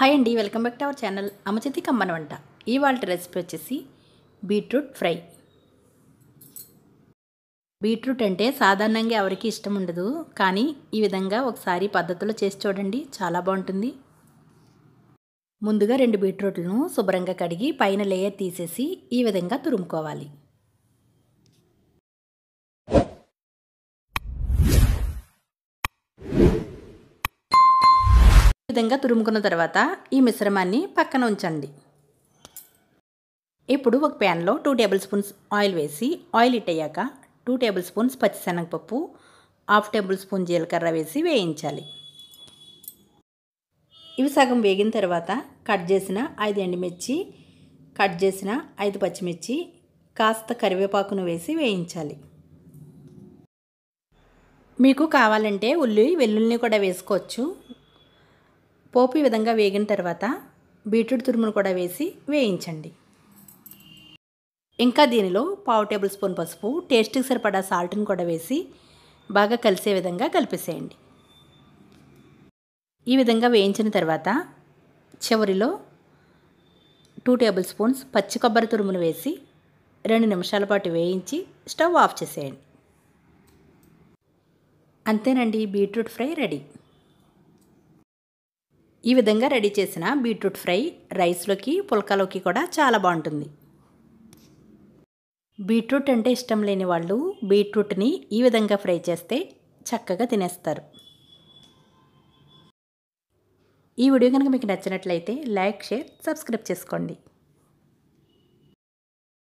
hi అండి welcome back to our channel అమచతి కమ్మన వంట ఇవాళ రెసిపీ వచ్చేసి బీట్రూట్ ఫ్రై బీట్రూట్ అంటే సాధారణంగా ఎవరికి ఇష్టం ఉండదు కానీ ఈ విధంగా ఒకసారి పద్ధతిలో చేసి చూడండి చాలా బాగుంటుంది ముందుగా రెండు బీట్రూట్లను శుభ్రంగా కడిగి పైన లేయర్ తీసేసి ఈ విధంగా తురుముకోవాలి విధంగా తురుముకున్న తర్వాత ఈ మిశ్రమాన్ని పక్కన ఉంచండి ఇప్పుడు ఒక ప్యాన్లో టూ టేబుల్ స్పూన్స్ ఆయిల్ వేసి ఆయిల్ ఇట్టయ్యాక టూ టేబుల్ స్పూన్స్ పచ్చిశనగపప్పు హాఫ్ టేబుల్ స్పూన్ జీలకర్ర వేసి వేయించాలి ఇవి సగం వేగిన తర్వాత కట్ చేసిన ఐదు ఎండుమిర్చి కట్ చేసిన ఐదు పచ్చిమిర్చి కాస్త కరివేపాకును వేసి వేయించాలి మీకు కావాలంటే ఉల్లి వెల్లుల్లిని కూడా వేసుకోవచ్చు పోపు ఈ విధంగా వేగిన తర్వాత బీట్రూట్ తురుమును కూడా వేసి వేయించండి ఇంకా దీనిలో పావు టేబుల్ స్పూన్ పసుపు టేస్ట్కి సరిపడా సాల్ట్ని కూడా వేసి బాగా కలిసే విధంగా కలిపేసేయండి ఈ విధంగా వేయించిన తర్వాత చివరిలో టూ టేబుల్ స్పూన్స్ పచ్చి కొబ్బరి తురుమును వేసి రెండు నిమిషాల పాటు వేయించి స్టవ్ ఆఫ్ చేసేయండి అంతేనండి బీట్రూట్ ఫ్రై రెడీ ఈ విధంగా రెడీ చేసిన బీట్రూట్ ఫ్రై రైస్లోకి పుల్కాలోకి కూడా చాలా బాగుంటుంది బీట్రూట్ అంటే ఇష్టం లేని వాళ్ళు బీట్రూట్ని ఈ విధంగా ఫ్రై చేస్తే చక్కగా తినేస్తారు ఈ వీడియో కనుక మీకు నచ్చినట్లయితే లైక్ షేర్ సబ్స్క్రైబ్ చేసుకోండి